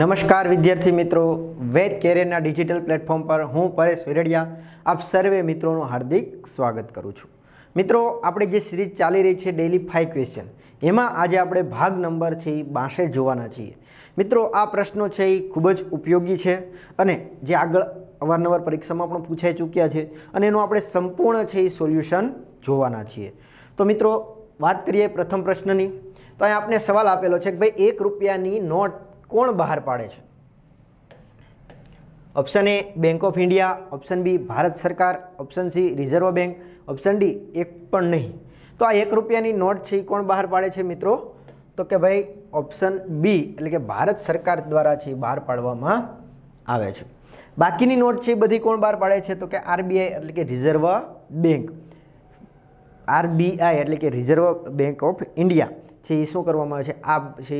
નમસ્કાર વિદ્યાર્થી મિત્રો વેદ કેરિયરના ડિજિટલ પ્લેટફોર્મ પર હું પરેશ વેરડિયા આપ સર્વે મિત્રોનું હાર્દિક સ્વાગત કરું છું મિત્રો આપણે જે સિરીઝ ચાલી રહી છે ડેલી ફાઇવ ક્વેશ્ચન એમાં આજે આપણે ભાગ નંબર છે એ બાસઠ જોવાના છીએ મિત્રો આ પ્રશ્નો છે એ ખૂબ જ ઉપયોગી છે અને જે આગળ અવારનવાર પરીક્ષામાં પણ પૂછાઈ ચૂક્યા છે અને એનું આપણે સંપૂર્ણ છે એ સોલ્યુશન જોવાના છીએ તો મિત્રો વાત કરીએ પ્રથમ પ્રશ્નની તો અહીં આપને સવાલ આપેલો છે કે ભાઈ એક રૂપિયાની નોટ કોણ બહાર પાડે છે option A bank of India option B Bharat સરકાર option C reserve bank option D એક પણ નહીં તો આ એક રૂપિયાની નોટ છે એ કોણ બહાર પાડે છે મિત્રો તો કે ભાઈ ઓપ્શન બી એટલે કે ભારત સરકાર દ્વારા છે બહાર પાડવામાં આવે છે બાકીની નોટ છે એ બધી કોણ બહાર પાડે છે તો કે આરબીઆઈ એટલે કે રિઝર્વ બેંક આરબીઆઈ એટલે કે રિઝર્વ બેંક ઓફ ઇન્ડિયા છે એ શું કરવામાં આવે છે આ છે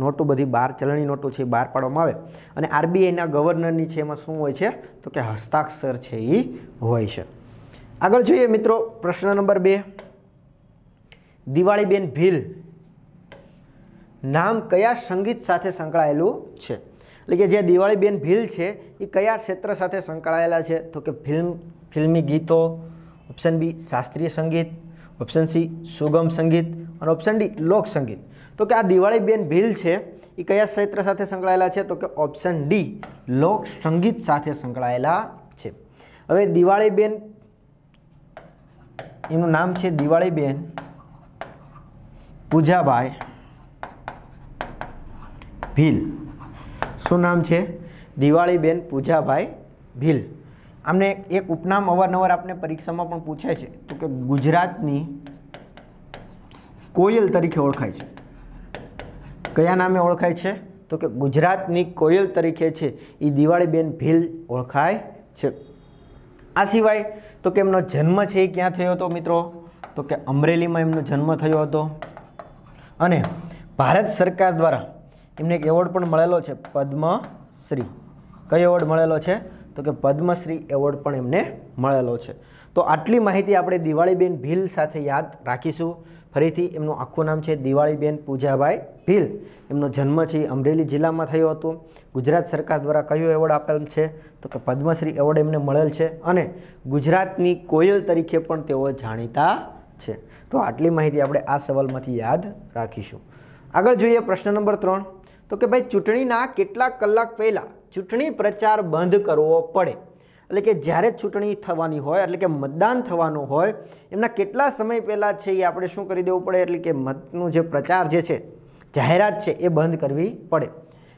નોટો બધી બાર ચલણી નોટો છે બહાર પાડવામાં આવે અને આરબીઆઈના ગવર્નરની છે એમાં શું હોય છે તો કે હસ્તાક્ષર છે એ હોય છે આગળ જોઈએ મિત્રો પ્રશ્ન નંબર બે દિવાળીબેન ભીલ નામ કયા સંગીત સાથે સંકળાયેલું છે એટલે કે જે દિવાળીબેન ભીલ છે એ કયા ક્ષેત્ર સાથે સંકળાયેલા છે તો કે ફિલ્મ ફિલ્મી ગીતો ઓપ્શન બી શાસ્ત્રીય સંગીત ઓપ્શન સી સુગમ સંગીત અને ઓપ્શન ડી લોક સંગીત તો કે આ દિવાળીબેન ભીલ છે એ કયા ક્ષેત્ર સાથે સંકળાયેલા છે તો કે ઓપ્શન ડી લોક સંગીત સાથે સંકળાયેલા છે હવે દિવાળીબેન એનું નામ છે દિવાળીબેન પૂજાભાઈ ભીલ શું નામ છે દિવાળીબેન પૂજાભાઈ ભીલ આમને એક ઉપનામ અવારનવાર આપણે પરીક્ષામાં પણ પૂછાય છે તો કે ગુજરાતની કોયલ તરીકે ઓળખાય છે કયા નામે ઓળખાય છે તો કે ગુજરાતની કોયલ તરીકે છે એ દિવાળીબેન ભીલ ઓળખાય છે આ સિવાય તો કે એમનો જન્મ છે એ ક્યાં થયો હતો મિત્રો તો કે અમરેલીમાં એમનો જન્મ થયો હતો અને ભારત સરકાર દ્વારા એમને એક એવોર્ડ પણ મળેલો છે પદ્મશ્રી કયો એવોર્ડ મળેલો છે તો કે પદ્મશ્રી એવોર્ડ પણ એમને મળેલો છે તો આટલી માહિતી આપણે દિવાળીબેન ભીલ સાથે યાદ રાખીશું ફરીથી એમનું આખું નામ છે દિવાળીબેન પૂજાભાઈ ભીલ એમનો જન્મ છે અમરેલી જિલ્લામાં થયો હતો ગુજરાત સરકાર દ્વારા કયો એવોર્ડ આપેલ છે તો કે પદ્મશ્રી એવોર્ડ એમને મળેલ છે અને ગુજરાતની કોયલ તરીકે પણ તેઓ જાણીતા છે તો આટલી માહિતી આપણે આ સવાલમાંથી યાદ રાખીશું આગળ જોઈએ પ્રશ્ન નંબર ત્રણ તો કે ભાઈ ચૂંટણીના કેટલાક કલાક પહેલાં ચૂંટણી પ્રચાર બંધ કરવો પડે એટલે કે જ્યારે ચૂંટણી થવાની હોય એટલે કે મતદાન થવાનું હોય એમના કેટલા સમય પહેલાં છે એ આપણે શું કરી દેવું પડે એટલે કે મતનું જે પ્રચાર જે છે જાહેરાત છે એ બંધ કરવી પડે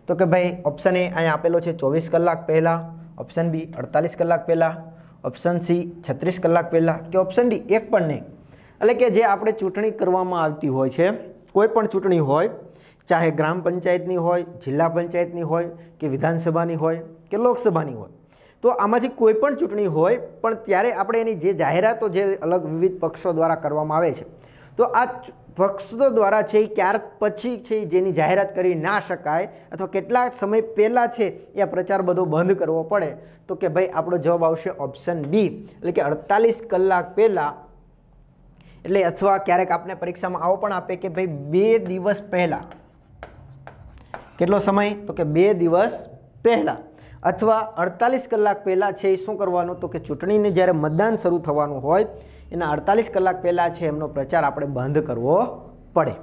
તો કે ભાઈ ઓપ્શન એ અહીંયા આપેલો છે ચોવીસ કલાક પહેલાં ઓપ્શન બી અડતાલીસ કલાક પહેલાં ઓપ્શન સી છત્રીસ કલાક પહેલાં કે ઓપ્શન ડી એક પણ નહીં એટલે કે જે આપણે ચૂંટણી કરવામાં આવતી હોય છે કોઈ પણ ચૂંટણી હોય ચાહે ગ્રામ પંચાયતની હોય જિલ્લા પંચાયતની હોય કે વિધાનસભાની હોય કે લોકસભાની હોય તો આમાંથી કોઈ પણ ચૂંટણી હોય પણ ત્યારે આપણે એની જે જાહેરાતો જે અલગ વિવિધ પક્ષો દ્વારા કરવામાં આવે છે તો આ પક્ષો દ્વારા છે એ ક્યાર પછી છે જેની જાહેરાત કરી ના શકાય અથવા કેટલા સમય પહેલાં છે એ પ્રચાર બધો બંધ કરવો પડે તો કે ભાઈ આપણો જવાબ આવશે ઓપ્શન બી એટલે કે અડતાલીસ કલાક પહેલાં એટલે અથવા ક્યારેક આપને પરીક્ષામાં આવો પણ આપે કે ભાઈ બે દિવસ પહેલાં કેટલો સમય તો કે બે દિવસ પહેલાં અથવા અડતાલીસ કલાક પહેલાં છે એ શું કરવાનું તો કે ચૂંટણીને જ્યારે મતદાન શરૂ થવાનું હોય એના અડતાલીસ કલાક પહેલાં છે એમનો પ્રચાર આપણે બંધ કરવો પડે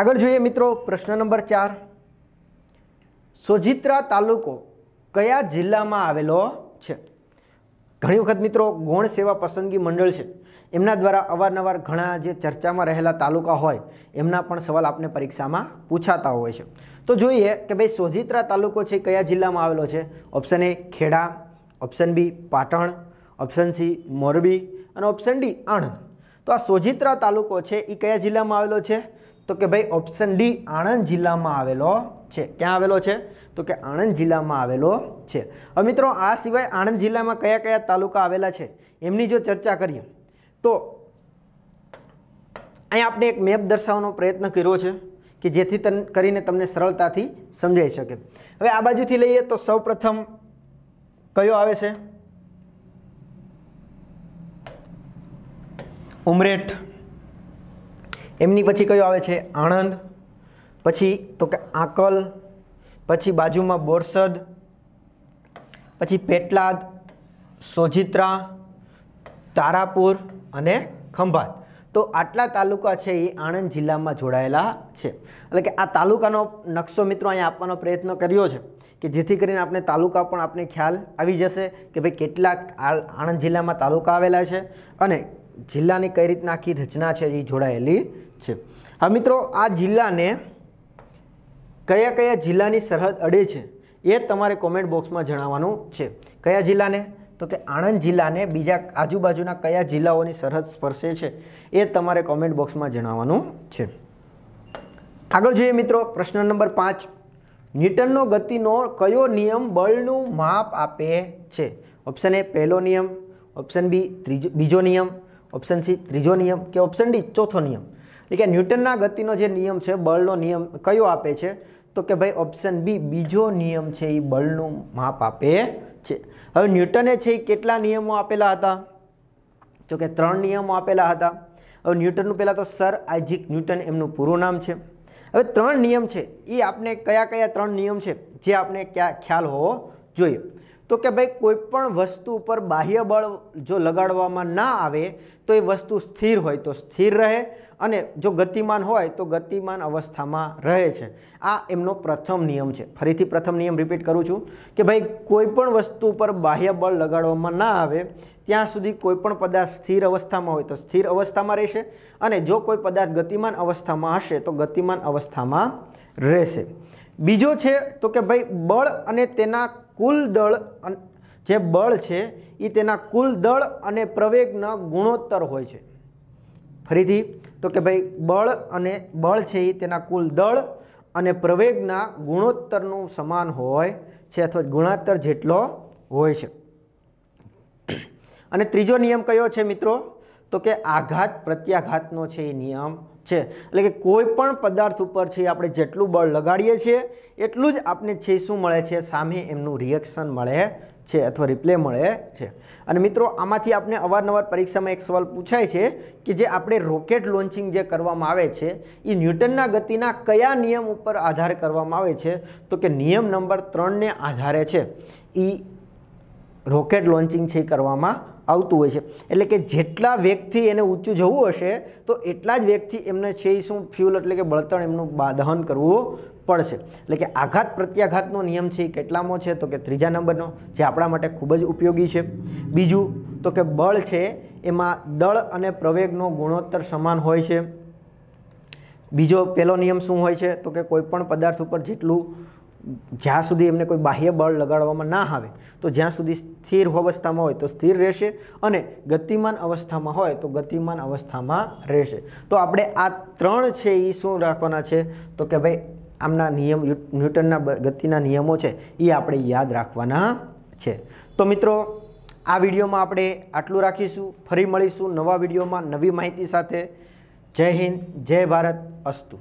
આગળ જોઈએ મિત્રો પ્રશ્ન નંબર ચાર સોજિત્રા તાલુકો કયા જિલ્લામાં આવેલો છે ઘણી વખત મિત્રો ગૌણ સેવા પસંદગી મંડળ છે એમના દ્વારા અવારનવાર ઘણા જે ચર્ચામાં રહેલા તાલુકા હોય એમના પણ સવાલ આપને પરીક્ષામાં પૂછાતા હોય છે તો જોઈએ કે ભાઈ સોજિત્રા તાલુકો છે કયા જિલ્લામાં આવેલો છે option A Kheda option B Patan option C Morbi અને ઓપ્શન ડી આણંદ તો આ સોજિત્રા તાલુકો છે એ કયા જિલ્લામાં આવેલો છે તો કે ભાઈ ઓપ્શન ડી આણંદ જિલ્લામાં આવેલો છે ક્યાં આવેલો છે તો કે આણંદ જિલ્લામાં આવેલો છે મિત્રો આ સિવાય આણંદ જિલ્લામાં કયા કયા તાલુકા આવેલા છે એમની જો ચર્ચા કરીએ તો અહીં આપણે એક મેપ દર્શાવવાનો પ્રયત્ન કર્યો છે કે જેથી તન કરીને તમને સરળતાથી સમજાઈ શકે હવે આ બાજુથી લઈએ તો સૌપ્રથમ કયો આવે છે ઉમરેઠ એમની પછી કયો આવે છે આણંદ પછી તો કે આંકલ પછી બાજુમાં બોરસદ પછી પેટલાદ સોજિત્રા તારાપુર અને ખંભાત તો આટલા તાલુકા છે એ આણંદ જિલ્લામાં જોડાયેલા છે એટલે કે આ તાલુકાનો નકશો મિત્રો અહીંયા આપવાનો પ્રયત્ન કર્યો છે કે જેથી કરીને આપણે તાલુકા પણ આપણે ખ્યાલ આવી જશે કે ભાઈ કેટલા આણંદ જિલ્લામાં તાલુકા આવેલા છે અને જિલ્લાની કઈ રીતના આખી રચના છે એ જોડાયેલી છે હવે મિત્રો આ જિલ્લાને કયા કયા જિલ્લાની સરહદ અડે છે એ તમારે કોમેન્ટ બોક્સમાં જણાવવાનું છે કયા જિલ્લાને તો કે આણંદ જિલ્લાને બીજા આજુબાજુના કયા જિલ્લાઓની સરહદ સ્પર્શે છે એ તમારે કોમેન્ટ બોક્સમાં જણાવવાનું છે આગળ જોઈએ મિત્રો પ્રશ્ન નંબર પાંચ ન્યૂટનનો ગતિનો કયો નિયમ બળનું માપ આપે છે ઓપ્શન એ પહેલો નિયમ ઓપ્શન બી ત્રીજો બીજો નિયમ ઓપ્શન સી ત્રીજો નિયમ કે ઓપ્શન ડી ચોથો નિયમ એટલે કે ન્યૂટનના ગતિનો જે નિયમ છે બળનો નિયમ કયો આપે છે તો કે ભાઈ ઓપ્શન બી બીજો નિયમ છે એ બળનું માપ આપે છે હવે ન્યૂટને છે કેટલા નિયમો આપેલા હતા જો કે ત્રણ નિયમો આપેલા હતા હવે ન્યૂટનનું પહેલાં તો સર આઇઝિક ન્યૂટન એમનું પૂરું નામ છે હવે ત્રણ નિયમ છે એ આપણે કયા કયા ત્રણ નિયમ છે જે આપણે ક્યાં ખ્યાલ હોવો જોઈએ તો કે ભાઈ કોઈ પણ વસ્તુ ઉપર બાહ્ય બળ જો લગાડવામાં ના આવે તો એ વસ્તુ સ્થિર હોય તો સ્થિર રહે અને જો ગતિમાન હોય તો ગતિમાન અવસ્થામાં રહે છે આ એમનો પ્રથમ નિયમ છે ફરીથી પ્રથમ નિયમ રિપીટ કરું છું કે ભાઈ કોઈપણ વસ્તુ ઉપર બાહ્ય બળ લગાડવામાં ના આવે ત્યાં સુધી કોઈપણ પદાર્થ સ્થિર અવસ્થામાં હોય તો સ્થિર અવસ્થામાં રહેશે અને જો કોઈ પદાર્થ ગતિમાન અવસ્થામાં હશે તો ગતિમાન અવસ્થામાં રહેશે બીજો છે તો કે ભાઈ બળ અને તેના કુલ દળ જે બળ છે એ તેના કુલ દળ અને પ્રવેગના ગુણોત્તર હોય છે ફરીથી તો કે ભાઈ બળ અને બળ છે એ તેના કુલ દળ અને પ્રવેગના ગુણોત્તરનું સમાન હોય છે અથવા ગુણાત્તર જેટલો હોય છે અને ત્રીજો નિયમ કયો છે મિત્રો તો કે આઘાત પ્રત્યાઘાતનો છે એ નિયમ છે એટલે કે કોઈ પણ પદાર્થ ઉપર છે આપણે જેટલું બળ લગાડીએ છીએ એટલું જ આપણે છે શું મળે છે સામે એમનું રિએક્શન મળે છે અથવા રિપ્લે મળે છે અને મિત્રો આમાંથી આપણે અવારનવાર પરીક્ષામાં એક સવાલ પૂછાય છે કે જે આપણે રોકેટ લોન્ચિંગ જે કરવામાં આવે છે એ ન્યૂટનના ગતિના કયા નિયમ ઉપર આધાર કરવામાં આવે છે તો કે નિયમ નંબર ત્રણને આધારે છે એ રોકેટ લોન્ચિંગ છે કરવામાં આવતું હોય છે એટલે કે જેટલા વેગથી એને ઊંચું જવું હશે તો એટલા જ વેગથી એમને છે શું ફ્યુલ એટલે કે બળતણ એમનું દહન કરવું પડશે એટલે કે આઘાત પ્રત્યાઘાતનો નિયમ છે એ કેટલામો છે તો કે ત્રીજા નંબરનો જે આપણા માટે ખૂબ જ ઉપયોગી છે બીજું તો કે બળ છે એમાં દળ અને પ્રવેગનો ગુણોત્તર સમાન હોય છે બીજો પહેલો નિયમ શું હોય છે તો કે કોઈપણ પદાર્થ ઉપર જેટલું જ્યાં સુધી એમને કોઈ બાહ્ય બળ લગાડવામાં ના આવે તો જ્યાં સુધી સ્થિર અવસ્થામાં હોય તો સ્થિર રહેશે અને ગતિમાન અવસ્થામાં હોય તો ગતિમાન અવસ્થામાં રહેશે તો આપણે આ ત્રણ છે એ શું રાખવાના છે તો કે ભાઈ આમના નિયમ ન્યૂટનના ગતિના નિયમો છે એ આપણે યાદ રાખવાના છે તો મિત્રો આ વિડીયોમાં આપણે આટલું રાખીશું ફરી મળીશું નવા વિડીયોમાં નવી માહિતી સાથે જય હિન્દ જય ભારત અસ્તુ